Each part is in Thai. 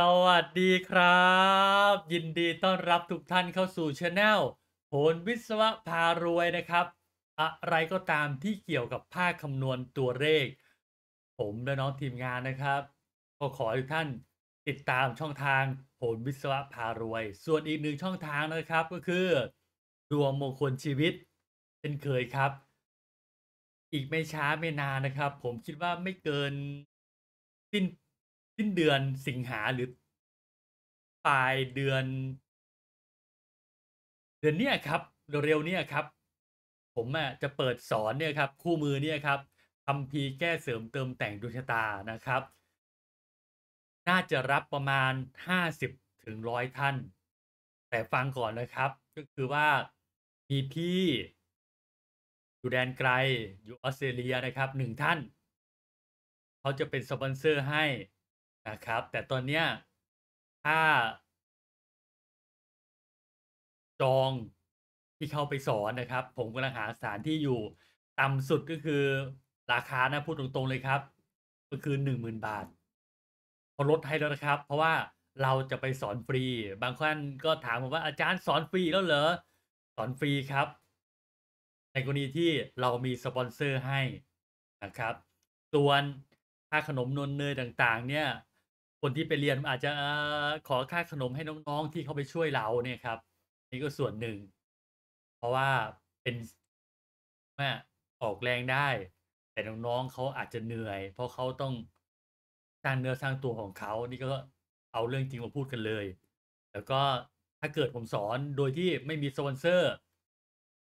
สวัสดีครับ ยินดีต้อนรับทุกท่านเข้าสู่ช anel โหนวิศวะพารวยนะครับ อะไรก็ตามที่เกี่ยวกับภาคคำนวณตัวเลขผมและน้องทีมงานนะครับก็ขอทุกท่านติดตามช่องทางโหนวิศวะพารวย ส่วนอีกหนึ่งช่องทางนะครับก็คือ ดวงมงคลชีวิต เป็นเคยครับ อีกไม่ช้าไม่นานนะครับ ผมคิดว่าไม่เกินสิ้นสิ้นเดือนสิงหาหรือปลายเดือน เดือนเนี้ยครับ เร็วๆเนี้ยครับ ผมอ่ะจะเปิดสอนเนี่ยครับ คู่มือเนี่ยครับคำพีแก้เสริมเติมแต่งดวงชะตานะครับ น่าจะรับประมาณห้าสิบถึงร้อยท่าน แต่ฟังก่อนนะครับก็คือว่ามีพี่อยู่แดนไกลอยู่ออสเตรเลียนะครับหนึ่งท่าน เขาจะเป็นสปอนเซอร์ให้นะครับแต่ตอนเนี้ยถ้าจองที่เข้าไปสอนนะครับ ผมกำลังหาสถานที่อยู่ต่ำสุดก็คือราคานะพูดตรงๆเลยครับก็คือหนึ่งหมื่นบาทเขาลดให้แล้วนะครับ เพราะว่าเราจะไปสอนฟรีบางคนก็ถามผมว่าอาจารย์สอนฟรีแล้วเหรอ สอนฟรีครับ ในกรณีที่เรามีสปอนเซอร์ให้นะครับ ส่วนค่าขนมนนเนยต่าง ๆ เนี่ยคนที่ไปเรียนอาจจะขอค่าขนมให้น้องๆ ที่เขาไปช่วยเราเนี่ยครับนี่ก็ส่วนหนึ่ง เพราะว่าเป็นแม่ออกแรงได้ แต่น้องๆเขาอาจจะเหนื่อย เพราะเขาต้องสร้างเนื้อสร้างตัวของเขานี่ก็เอาเรื่องจริงมาพูดกันเลย แล้วก็ถ้าเกิดผมสอนโดยที่ไม่มีสปอนเซอร์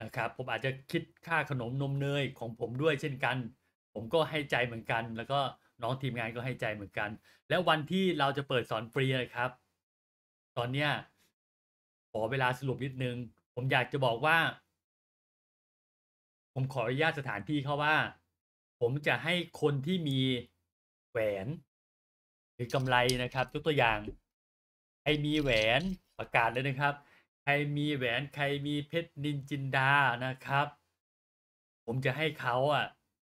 นะครับผมอาจจะคิดค่าขนมนมเนยของผมด้วยเช่นกัน ผมก็ให้ใจเหมือนกัน แล้วก็น้องทีมงานก็ให้ใจเหมือนกัน แล้ววันที่เราจะเปิดสอนฟรีนะครับ ตอนเนี้ยขอเวลาสรุปนิดนึง ผมอยากจะบอกว่า ผมขออนุญาตสถานที่เขาว่า ผมจะให้คนที่มีแหวนหรือกำไรนะครับยกตัวอย่าง ใครมีแหวนประกาศเลยนะครับ ใครมีแหวนใครมีเพชรนินจินดานะครับ ผมจะให้เขาอ่ะ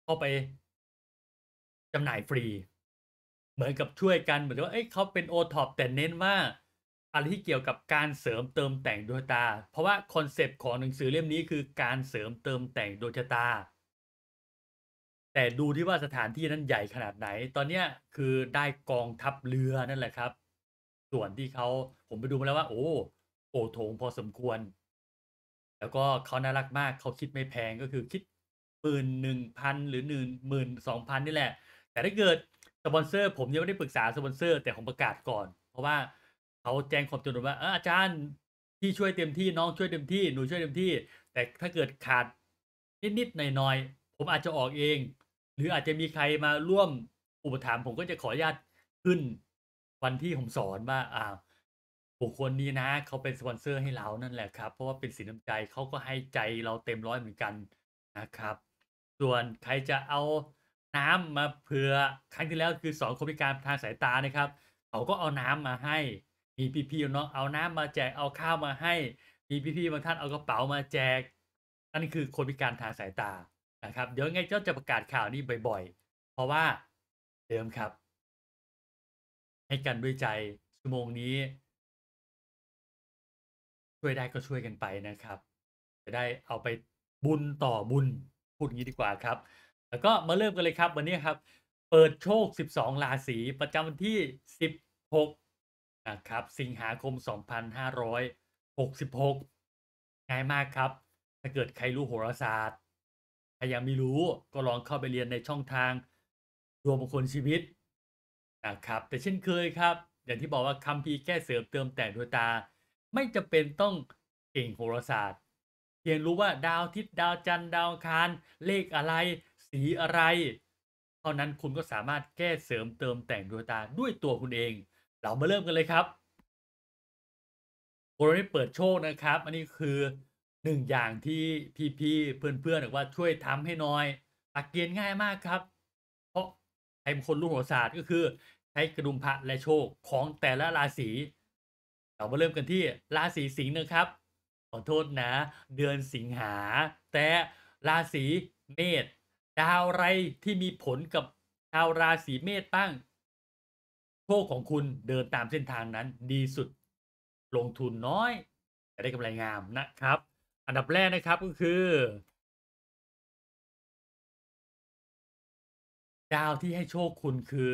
เข้าไปจำหน่ายฟรี เหมือนกับช่วยกันเหมือนว่าเอ้ยเขาเป็นโอท็อปแต่เน้นว่าอะไรที่เกี่ยวกับการเสริมเติมแต่งดวงตา เพราะว่าคอนเซปต์ของหนังสือเล่มนี้คือการเสริมเติมแต่งดวงตา แต่ดูที่ว่าสถานที่นั้นใหญ่ขนาดไหน ตอนเนี้คือได้กองทัพเรือนั่นแหละครับ ส่วนที่เขาผมไปดูมาแล้วว่า โอ้โอทงพอสมควร แล้วก็เขาน่ารักมากเขาคิดไม่แพงก็คือคิดหมื่นหนึ่งพันหรือหนึ่งหมื่นสองพันนี่แหละแต่ถ้าเกิดสปอนเซอร์ ผมยังไม่ได้ปรึกษาสปอนเซอร์แต่ผมประกาศก่อน เพราะว่าเขาแจ้งความจำนวนว่าอาจารย์พี่ช่วยเต็มที่น้องช่วยเต็มที่หนูช่วยเต็มที่ แต่ถ้าเกิดขาดนิดๆหน่อยๆผมอาจจะออกเอง หรืออาจจะมีใครมาร่วมอุปถัมภ์ผมก็จะขออนุญาตขึ้นวันที่ผมสอนว่าอ่า บุคคลนี้นะเขาเป็นสปอนเซอร์ให้เรานั่นแหละครับเพราะว่าเป็นสินน้ำใจเขาก็ให้ใจเราเต็มร้อยเหมือนกันนะครับ ส่วนใครจะเอาน้ำมาเผื่อครั้งที่แล้วคือสองคนพิการทางสายตานะครับเขาก็เอาน้ำมาให้มีพี่ๆน้องเอาน้ำมาแจกเอาข้าวมาให้มีพี่ๆบางท่านเอากระเป๋ามาแจก นั่นคือคนพิการทางสายตานะครับ เดี๋ยวไงเจ้าจะประกาศข่าวนี้บ่อย ๆ เพราะว่าเดิมครับ ให้กันด้วยใจชั่วโมงนี้ ช่วยได้ก็ช่วยกันไปนะครับจะได้เอาไปบุญต่อบุญพูดงี้ดีกว่าครับแล้วก็มาเริ่มกันเลยครับวันนี้ครับเปิดโชค 12 ราศีประจำวันที่ 16 นะครับสิงหาคม 2566 ง่ายมากครับ ถ้าเกิดใครรู้โหราศาสตร์ ใครยังไม่รู้ก็ลองเข้าไปเรียนในช่องทางดวงมงคลชีวิตนะครับแต่เช่นเคยครับ อย่างที่บอกว่าคำพีแก้เสริมเติมแต่งดวงตา ไม่จะเป็นต้องเก่งโหราศาสตร์ เพียงรู้ว่าดาวทิศดาวจันทร์ดาวคาร เลขอะไรสีอะไร เท่านั้นคุณก็สามารถแก้เสริมเติมแต่งดวงตาด้วยตัวคุณเอง เรามาเริ่มกันเลยครับโปรนี้เปิดโชคนะครับ อันนี้คือหนึ่งอย่างที่พี่ๆเพื่อนๆบอกว่าช่วยทำให้น้อยอักเกณฑ์ง่ายมากครับ เพราะใครเป็นคนรู้โหราศาสตร์ก็คือใช้กระดุมพระและโชคของแต่ละราศี เรามาเริ่มกันที่ราศีสิงห์นะครับ ขอโทษนะเดือนสิงหา แต่ราศีเมษดาวอะไรที่มีผลกับชาวราศีเมษบ้างโชคของคุณเดินตามเส้นทางนั้นดีสุด ลงทุนน้อย แต่ได้กำไรงามนะครับ อันดับแรกนะครับก็คือ ดาวที่ให้โชคคุณคือ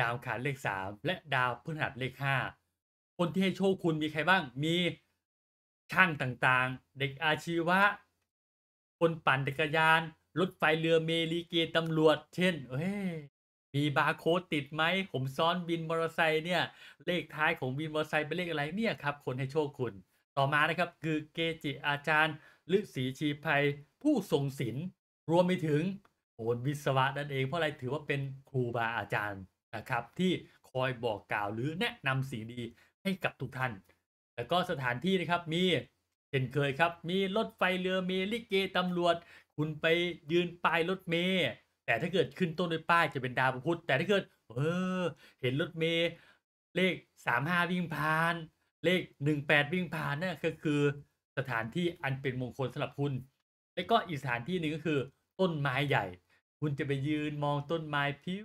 ดาวขานเลขสามและดาวพฤหัสเลขห้าคนที่ให้โชคคุณมีใครบ้าง มีช่างต่างๆ เด็กอาชีวะ คนปั่นจักรยานรถไฟเรือเมลิเกตำรวจ เช่นเอ้มีบาร์โค้ดติดไหม ผมซ้อนบินมอเตอร์ไซค์เนี่ยเลขท้ายของบินมอเตอร์ไซค์เป็นเลขอะไรเนี่ยครับ คนให้โชคคุณ ต่อมานะครับคือเกจิอาจารย์ฤศีชีภัยผู้ทรงศิลป์รวมไปถึงโหนวิศวะนั่นเองเพราะอะไรถือว่าเป็นครูบาอาจารย์นะครับที่คอยบอกกล่าวหรือแนะนำสิ่งดีให้กับทุกท่านแล้วก็สถานที่นะครับมีเห็นเคยครับ มีรถไฟเรือเมลิเกตำรวจคุณไปยืนป้ายรถเมย์แต่ถ้าเกิดขึ้นต้นด้วยป้ายจะเป็นดาวพุธแต่ถ้าเกิดเออเห็นรถเมย์เลขสามห้าวิ่งผ่าน เลขหนึ่งแปดวิ่งผ่านนั่นก็คือสถานที่อันเป็นมงคลสำหรับคุณ และก็อีกสถานที่หนึ่งก็คือต้นไม้ใหญ่ คุณจะไปยืนมองต้นไม้ผิ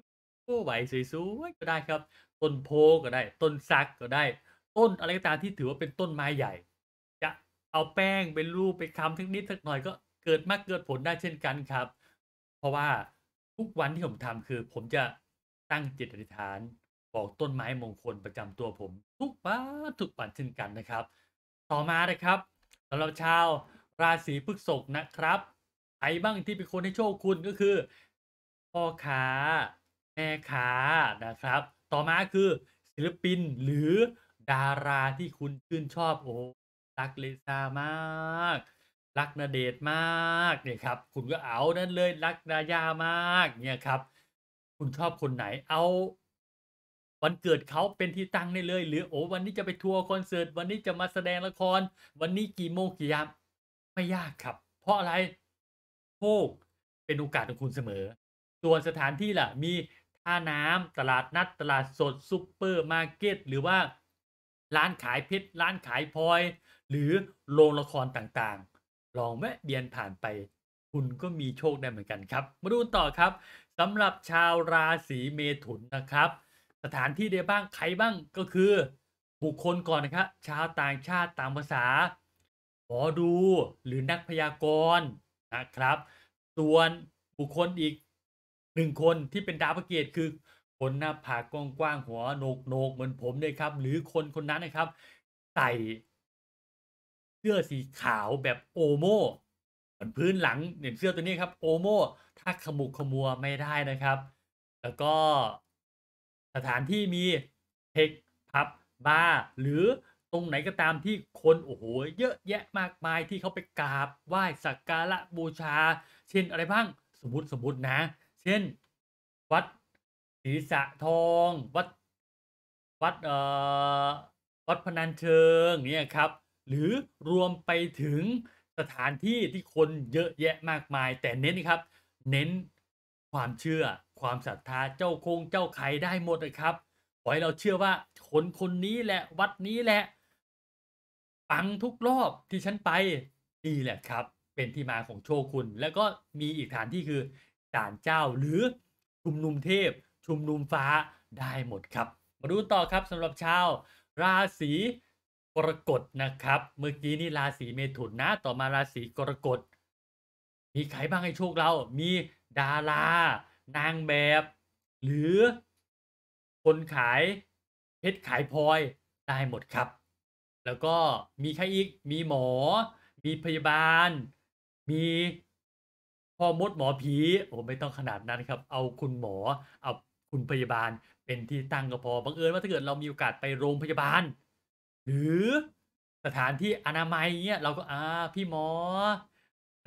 วไหวสวยๆ ก็ได้ครับ ต้นโพก็ได้ต้นซักก็ได้ ต้นอะไรก็ตามที่ถือว่าเป็นต้นไม้ใหญ่ จะเอาแป้งเป็นรูปไปคำทั้งนิดสักหน่อยก็เกิดมากเกิดผลได้เช่นกันครับ เพราะว่าทุกวันที่ผมทำคือผมจะตั้งจิตอธิษฐานบอกต้นไม้มงคลประจำตัวผมทุกวันทุกวันเช่นกันนะครับ ต่อมานะครับสำหรับชาว ราศีพฤษภนะครับใครบ้างที่เป็นคนให้โชคคุณก็คือพ่อค้าแม่ค้านะครับ ต่อมาคือศิลปินหรือดาราที่คุณชื่นชอบโอ้รักเลซ่ามากรักนาเดชมากเนี่ยครับ คุณก็เอานั่นเลยรัก นายา มาก เนี่ยครับ คุณชอบคนไหนเอา วันเกิดเขาเป็นที่ตั้งได้เลย หรือโอ้วันนี้จะ ไป ทัวร์คอนเสิร์ต วันนี้จะมาแสดงละคร วันนี้กี่ โมงกี่ยามไม่ยากครับ เพราะอะไรโชคเป็นโอกาสของคุณเสมอ ส่วนสถานที่ ล่ะ มีท่าน้ำตลาดนัดตลาดสดซุปเปอร์มาร์เก็ตหรือว่าร้านขายเพชรร้านขายพลอย หรือโรงละครต่างๆลองแวะเวียนผ่านไปคุณก็มีโชคได้เหมือนกันครับ มาดูต่อครับสำหรับชาวราศีเมถุนนะครับสถานที่ใดบ้างใครบ้างก็คือบุคคลก่อนนะครับ ชาวต่างชาติต่างภาษาหมอดูหรือนักพยากรณ์นะครับ ส่วนบุคคลอีกหนึ่งคนที่เป็นดาวประเกตคือคนหน้าผากกว้างๆหัวโหนกโหนกเหมือนผมเลยครับ หรือคนคนนั้นนะครับใส่เสื้อสีขาวแบบโอโมบนพื้นหลังเนี่ยเสื้อตัวนี้ครับ โอโมถ้าขมุกขมัวไม่ได้นะครับ แล้วก็สถานที่มี เทคพับบาร์หรือตรงไหนก็ตามที่คนโอ้โห เยอะแยะมากมายที่เขาไปกราบไหว้สักการะบูชา เช่นอะไรบ้าง สมมติ สมมตินะ เช่น วัดศรีสะทอง วัดวัดเอ่อวัดพนันเชิงเนี่ยครับหรือรวมไปถึงสถานที่ที่คนเยอะแยะมากมาย แต่เน้นครับ เน้นความเชื่อความศรัทธาเจ้าคงเจ้าไขได้หมดเลยครับขอให้เราเชื่อว่าคนคนนี้แหละวัดนี้แหละปังทุกรอบที่ฉันไปนี่แหละครับ เป็นที่มาของโชคุณ แล้วก็มีอีกฐานที่คือศาลเจ้าหรือชุมนุมเทพชุมนุมฟ้าได้หมดครับ มาดูต่อครับสำหรับชาวราศีกรกฎนะครับ เมื่อกี้นี่ราศีเมถุนนะ ต่อมาราศีกรกฎมีใครบ้างให้โชคเรามีดารานางแบบ หรือคนขายเพชรขายพลอยได้หมดครับ แล้วก็มีใครอีก มีหมอ มีพยาบาลมีพ่อมดหมอผีโอ้ไม่ต้องขนาดนั้นครับ เอาคุณหมอ เอาคุณพยาบาลเป็นที่ตั้งก็พอบังเอิญว่าถ้าเกิดเรามีโอกาสไปโรงพยาบาลหรือสถานที่อนามัยเงี้ยเราก็อ่าพี่หมอ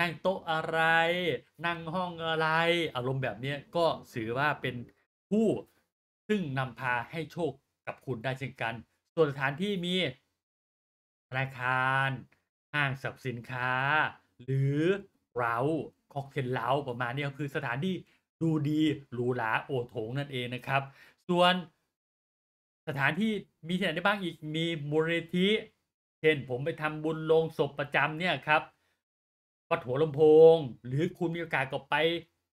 นั่งโต๊ะอะไร นั่งห้องอะไรอารมณ์แบบเนี้ย ก็ถือว่าเป็นผู้ซึ่งนำพาให้โชคกับคุณได้เช่นกัน ส่วนสถานที่มีธนาคาร ห้างสรรพสินค้า หรือ เราค็อกเทลเล้าประมาณนี้คือสถานที่ดูดีหรูหราโอโถงนั่นเองนะครับ ส่วนสถานที่มีที่ไหนได้บ้างอีกมีมูลนิธิเช่นผมไปทำบุญลงศพประจำเนี่ยครับวัดหัวลำโพงหรือคุณมีโอกาสก็ไป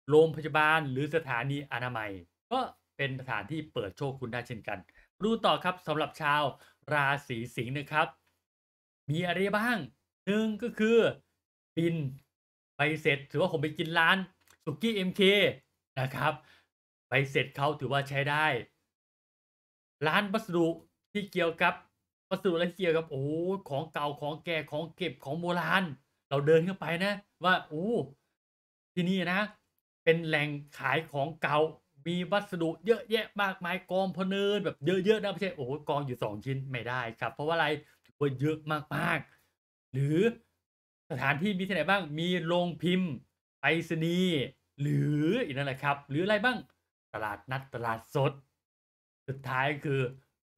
โรงพยาบาลหรือสถานีอนามัย ก็เป็นสถานที่เปิดโชคคุณได้เช่นกันดูต่อครับสำหรับชาวราศีสิงห์นะครับ มีอะไรบ้างหนึ่งก็คือบินไปเสร็จ ถือว่าผมไปกินร้าน สุกี้เอ็มเคนะครับไปเสร็จเขาถือว่าใช้ได้ร้านวัสดุที่เกี่ยวกับวัสดุอะไรเกี่ยวกับโอ้ของเก่าของแก่ของเก็บของโบราณ เราเดินเข้าไปนะ ว่าโอ้ที่นี่นะ เป็นแหล่งขายของเก่ามีวัสดุ เยอะแยะมากมายกองพเนิน แบบเยอะๆนะไม่ใช่โอ้กองอยู่สองชิ้นไม่ได้ครับ เพราะว่าอะไรถือว่าเยอะมากๆ หรือสถานที่มีที่ไหนบ้างมีโรงพิมพ์ไปรษณีย์หรืออีกนั่นแหละครับหรืออะไรบ้างตลาดนัดตลาดสดสุดท้ายคือ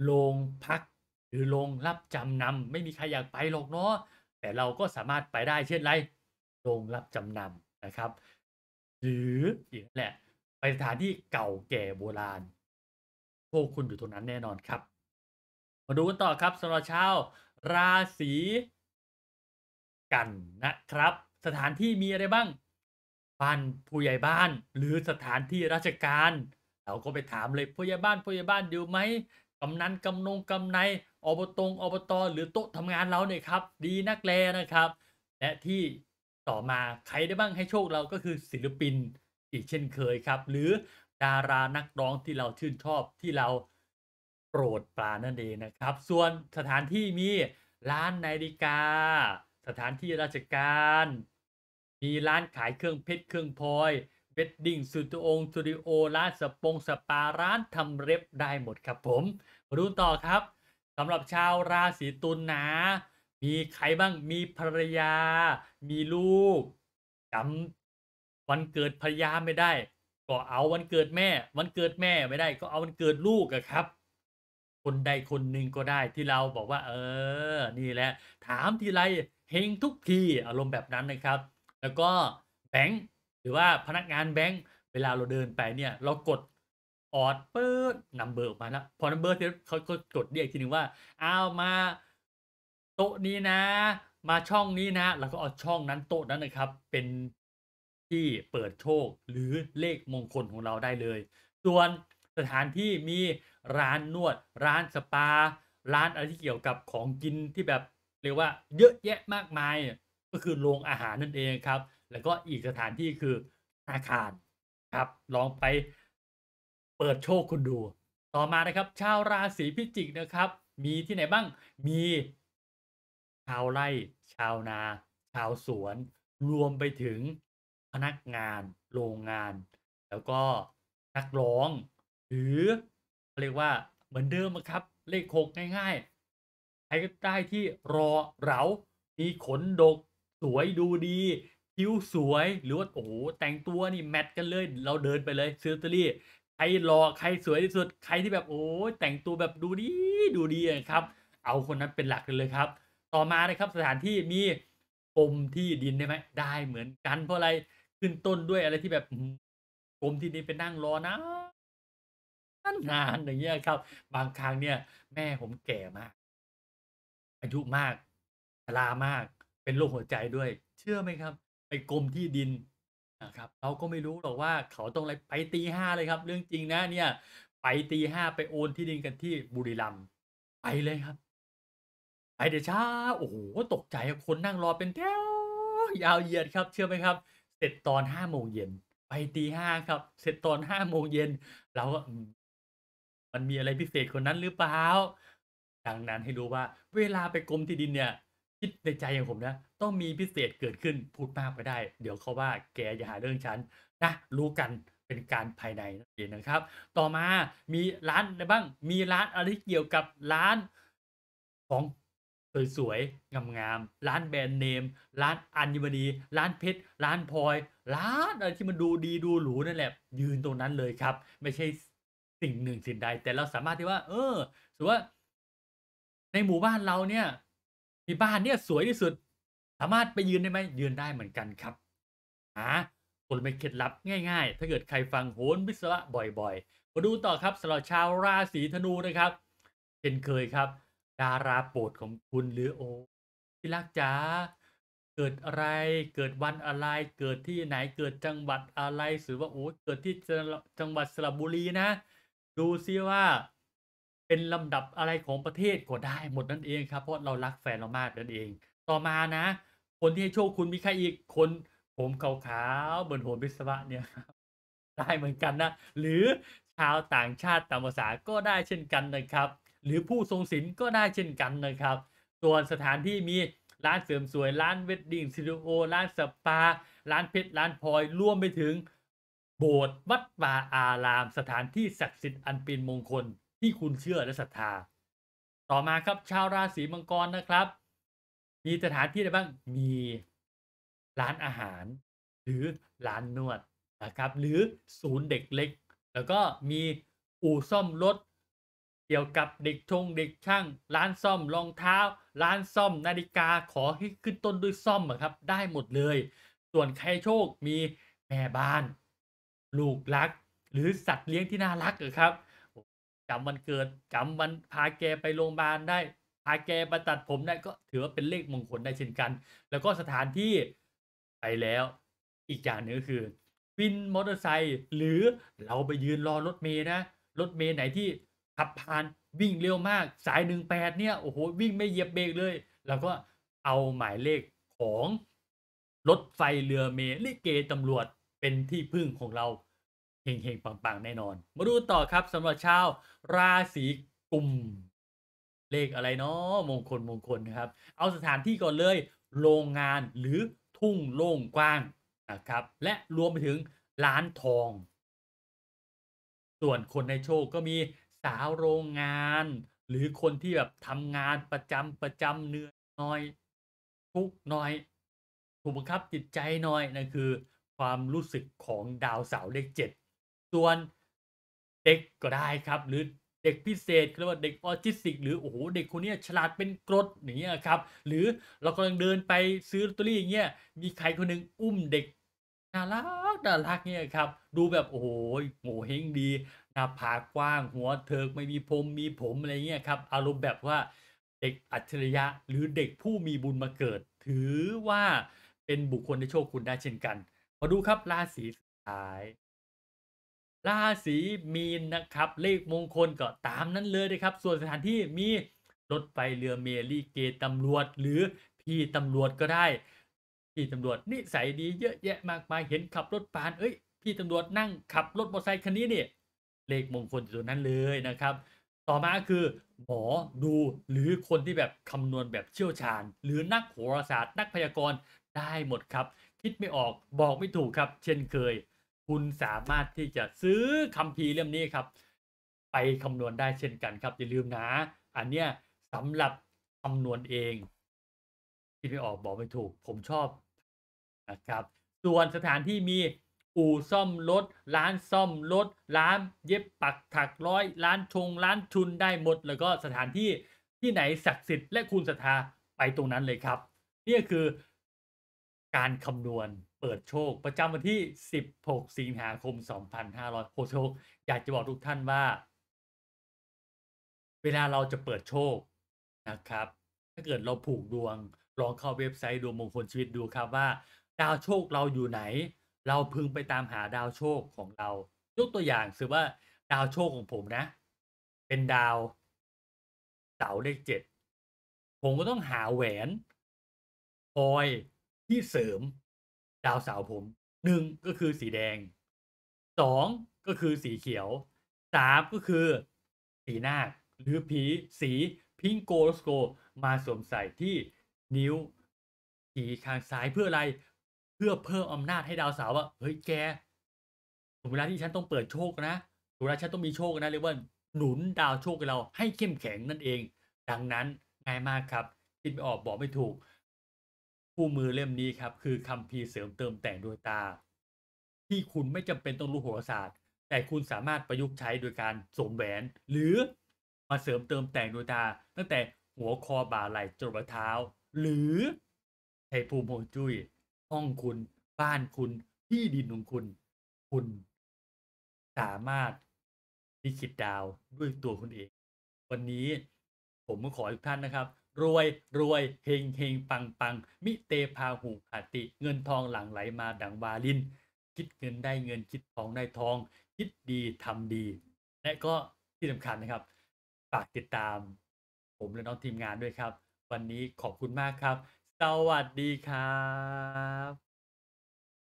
โรงพักหรือโรงรับจำนำไม่มีใครอยากไปหรอกเนาะแต่เราก็สามารถไปได้เช่นไรโรงรับจำนำนะครับ หรืออย่างแหละไปสถานที่เก่าแก่โบราณพวกคุณอยู่ตรงนั้นแน่นอนครับ มาดูกันต่อครับสำหรับชาวราศีกันนะครับสถานที่มีอะไรบ้างบ้านผู้ใหญ่บ้านหรือสถานที่ราชการเราก็ไปถามเลยผู้ใหญ่บ้านผู้ใหญ่บ้านดีไหมกำนันกำนงกำนายอบตงอบตหรือโต๊ะทำงานเราเนี่ยครับดีนักแลนะครับ และที่ต่อมาใครได้บ้างให้โชคเราก็คือศิลปินอีกเช่นเคยครับ หรือดารานักร้องที่เราชื่นชอบที่เราโปรดปรานนั่นเองนะครับ ส่วนสถานที่มีร้านนาฬิกา สถานที่ราชการ มีร้านขายเครื่องเพชรเครื่องพลอยเดดิ้งสตูดิโอสตูดิโอร้านสปงสปาร้านทำเล็บได้หมดครับ ผมมาดูต่อครับสำหรับชาวราศีตุลนะมีใครบ้างมีภรรยา มีลูกจำวันเกิดภรรยาไม่ได้ ก็เอาวันเกิดแม่ วันเกิดแม่ไม่ได้ ก็เอาวันเกิดลูกอะครับ คนใดคนหนึ่งก็ได้ที่เราบอกว่า เออ นี่แหละถามทีไรเฮงทุกทีอารมณ์แบบนั้นนะครับ แล้วก็แบงค์หรือว่าพนักงานแบงก์เวลาเราเดินไปเนี่ยเรากดออดเปิดนัมเบอร์ออกมาแล้วพอนัมเบอร์เ็จเขากดเรียกทีหนึ่งว่าเอามา โต๊ะนี้นะ มาช่องนี้นะ แล้วก็เอาช่องนั้นโต๊ะนั้นนะครับ เป็นที่เปิดโชคหรือเลขมงคลของเราได้เลย ส่วนสถานที่มีร้านนวด ร้านสปา ร้านอะไรที่เกี่ยวกับของกินที่แบบเรียกว่าเยอะแยะมากมายก็คือโรงอาหารนั่นเองครับแล้วก็อีกสถานที่คือธนาคารครับ ลองไปเปิดโชคคุณดู ต่อมานะครับ ชาวราศีพิจิกนะครับ มีที่ไหนบ้างมี ชาวไร่ชาวนา ชาวสวน รวมไปถึงพนักงานโรงงาน แล้วก็นักร้อง หรือเรียกว่าเหมือนเดิมครับ เลขหกง่ายๆ ใครก็ได้ที่รอเรามีขนดกสวยดูดีคิ้วสวย หรือว่าโอ้แต่งตัวนี่แมทกันเลย เราเดินไปเลยซื้อลอตเตอรี่ ใครรอใครสวยที่สุด ใครที่แบบโอ้แต่งตัวแบบดูดีดูดีครับ เอาคนนั้นเป็นหลักเลยครับ ต่อมานะครับ สถานที่มีกรมที่ดินได้ไหมได้เหมือนกันเพราะอะไร ขึ้นต้นด้วยอะไรที่แบบกรมที่ดินไปนั่งรอนะ นานอย่างเงี้ยครับ บางครั้งเนี่ยแม่ผมแก่มาก อายุมากชรามาก เป็นโรคหัวใจด้วย เชื่อไหมครับไปกรมที่ดินนะครับ เราก็ไม่รู้หรอกว่า เขาต้องอะไรไปตีห้าเลยครับ เรื่องจริงนะเนี่ย ไปตีห้าไปโอนที่ดินกันที่บุรีรัมย์ไปเลยครับ ไปเดี๋ยวช้า โอ้โหตกใจคนนั่งรอเป็นแถวยาวเหยียดครับ เชื่อไหมครับ เสร็จตอนห้าโมงเย็นไปตีห้าครับ เสร็จตอนห้าโมงเย็นเราก็มันมีอะไรพิเศษคนนั้นหรือเปล่า ดังนั้นให้รู้ว่า เวลาไปกรมที่ดินเนี่ย คิดในใจอย่างผมนะต้องมีพิเศษเกิดขึ้นพูดมากไปได้ เดี๋ยวเขาว่าแกอย่าหาเรื่องฉันนะรู้กันเป็นการภายในนเองนะครับ ต่อมามีร้านอะไรบ้าง มีร้านอะไรเกี่ยวกับร้าน ของสวยๆงามๆร้านแบรนด์เนม ร้านอัญมณีร้านเพชรร้านพลอย ร้านอะไรที่มันดูดีดูหรูนั่นแหละ ยืนตรงนั้นเลยครับ ไม่ใช่สิ่งหนึ่งสิ่งใด แต่เราสามารถที่ว่าเออสมมติว่า ในหมู่บ้านเราเนี่ยมีบ้านเนี่ยสวยที่สุดสามารถไปยืนได้ไหมยืนได้เหมือนกันครับฮากลไม่เคล็ดลับง่าย ๆ ถ้าเกิดใครฟังโหนวิศวะบ่อย ๆ มาดูต่อครับสำหรับชาวราศีธนูนะครับเช่นเคยครับ ดาราโปรดของคุณหรือโอที่รักจ๋าเกิดอะไรเกิดวันอะไรเกิดที่ไหนเกิดจังหวัดอะไรหรือว่าโอ้เกิดที่จังหวัดสระบุรีนะ ดูซิว่า เป็นลำดับอะไรของประเทศก็ได้หมดนั่นเอง ครับเพราะเรารักแฟนเรามากนั่นเอง ต่อมานะคนที่ให้โชคคุณมีใครอีกคน ผมขาวๆบนหัววิศวะเนี่ย ได้เหมือนกันนะ หรือชาวต่างชาติต่างภาษาก็ได้เช่นกันนะครับ หรือผู้ทรงศิลป์ก็ได้เช่นกันนะครับ ส่วนสถานที่มี ร้านเสริมสวยร้านเวดดิ้งซิลิโอร้านสปา ร้านเพชร ร้านพลอยรวมไปถึง โบสถ์วัดป่าอาราม สถานที่ศักดิ์สิทธิ์อันเป็นมงคล ที่คุณเชื่อและศรัทธาต่อมาครับชาวราศีมังกรนะครับมีสถานที่อะไรบ้าง มี ร้านอาหารหรือร้านนวดนะครับ หรือศูนย์เด็กเล็ก แล้วก็มีอู่ซ่อมรถ เกี่ยวกับเด็กชงเด็กช่างร้านซ่อมรองเท้าร้านซ่อมนาฬิกาขอให้ขึ้นต้นด้วยซ่อมครับได้หมดเลย ส่วนใครโชคมีแม่บ้าน ลูกรัก หรือสัตว์เลี้ยงที่น่ารักครับ จำวันเกิดจำวันพาแกไปโรงพยาบาลได้พาแกมาตัดผมได้ก็ถือว่าเป็นเลขมงคลได้เช่นกัน แล้วก็สถานที่ไปแล้วอีกอย่างหนึ่งก็คือ วินมอเตอร์ไซค์หรือเราไปยืนรอรถเมย์นะ รถเมย์ไหนที่ขับผ่านวิ่งเร็วมาก สายหนึ่งแปดเนี่ยโอ้โห วิ่งไม่เหยียบเบรกเลย แล้วก็เอาหมายเลขของรถไฟเรือเมย์ลิเกตำรวจเป็นที่พึ่งของเราเฮงๆปังๆแน่นอน มาดูต่อครับสำหรับชาวราศีกุมเลขอะไรเนาะมงคลมงคลนะครับเอาสถานที่ก่อนเลยโรงงานหรือทุ่งโล่งกว้างนะครับ และรวมไปถึงร้านทอง ส่วนคนในโชคก็มีสาวโรงงาน หรือคนที่แบบทำงานประจำประจำเนื้อน้อยทุกน้อยถูกบังคับจิตใจน้อยนั่นคือความรู้สึกของดาวเสาร์เลขเจ็ดส่วนเด็กก็ได้ครับหรือเด็กพิเศษเรียกว่าเด็กออทิสติกหรือ โอ้โหเด็กคนนี้ฉลาดเป็นกรดอย่างเงี้ยครับหรือเรากำลังเดินไปซื้อลอตเตอรี่อย่างเงี้ยมีใครคนนึงอุ้มเด็กน่ารักน่ารักเนี้ยครับดูแบบโอ้โหโง่เฮงดี หน้าผากกว้างหัวเถิกไม่มีผมมีผมอะไรเงี้ยครับอารมณ์แบบว่าเด็กอัจฉริยะหรือเด็กผู้มีบุญมาเกิด ถือว่าเป็นบุคคลที่โชคคุณได้เช่นกัน มาดูครับราศีสุดท้ายราศีมีนนะครับเลขมงคลก็ตามนั้นเลยนะครับ ส่วนสถานที่มีรถไฟเรือเมลี่เกตตำรวจหรือพี่ตำรวจก็ได้พี่ตำรวจนิสัยดีเยอะแยะมากมายเห็นขับรถปาน เอ้ยพี่ตำรวจนั่งขับ รถมอเตอร์ไซค์คันนี้เนี่ยเลขมงคลอยู่ตันั้นเลยนะครับ ต่อมาคือ หมอดูหรือคนที่แบบคำนวณแบบเชี่ยวชาญ หรือนักโหราศาสตร์นักพยากรณ์ได้หมดครับ คิดไม่ออกบอกไม่ถูกครับ เช่นเคยคุณสามารถที่จะซื้อคัมภีร์เล่มนี้ครับ ไปคำนวณได้เช่นกันครับ อย่าลืมนะอันเนี้ยสำหรับคำนวณเองคิดไม่ออกบอกไม่ถูก ผมชอบนะครับส่วนสถานที่มีอู่ซ่อมรถร้านซ่อมรถร้านเย็บปักถักร้อย ร้านชงร้านชุนได้หมด แล้วก็สถานที่ที่ไหนศักดิ์สิทธิ์และคุณศรัทธาไปตรงนั้นเลยครับ นี่คือการคำนวณเปิดโชค ประจำวันที่ 16สิงหาคม 2566อยากจะบอกทุกท่านว่า เวลาเราจะเปิดโชคนะครับ ถ้าเกิดเราผูกดวงลองเข้าเว็บไซต์ดวงมงคลชีวิตดูครับว่า ดาวโชคเราอยู่ไหน เราพึงไปตามหาดาวโชคของเรา ยกตัวอย่างคือว่าดาวโชคของผมนะ เป็นดาวเสาเลขเจ็ดผมก็ต้องหาแหวนพลอยที่เสริมดาวเสาผมหนึ่งก็คือสีแดงสองก็คือสีเขียวสามก็คือสีหน้าหรือผีสีพิงโกลสโกมาสวมใส่ที่นิ้วสีข้างซ้ายเพื่ออะไรเพื่อเพิ่มอำนาจให้ดาวสาวว่าเฮ้ยแกถึงเวลาที่ฉันต้องเปิดโชคนะถึงเวลาฉันต้องมีโชคนะเรียกว่าหนุนดาวโชคเราให้เข้มแข็งนั่นเอง ดังนั้นง่ายมากครับคิดไม่ออกบอกไม่ถูกู่มือเล่มนี้ครับคือคำพีเสริมเติมแต่งดวงตา ที่คุณไม่จำเป็นต้องรู้โหราศาสตร์ แต่คุณสามารถประยุกต์ใช้โดยการสวมแหวน หรือมาเสริมเติมแต่งดวงตา ตั้งแต่หัวคอบ่าไหล่จนเท้า หรือให้ภูมิฮงจุย้ย ห้องคุณบ้านคุณที่ดินของคุณ คุณสามารถลิขิตดาวด้วยตัวคุณเอง วันนี้ผมขอทุกท่านนะครับรวยรวยเฮงเฮงปังปังมิเตพาหูอาติ เงินทองหลั่งไหลมาดังวาลินคิดเงินได้เงินคิดทองได้ทองคิดดีทำดี และก็ที่สำคัญนะครับฝากติดตาม ผมและน้องทีมงานด้วยครับ วันนี้ขอบคุณมากครับ สวัสดีครับ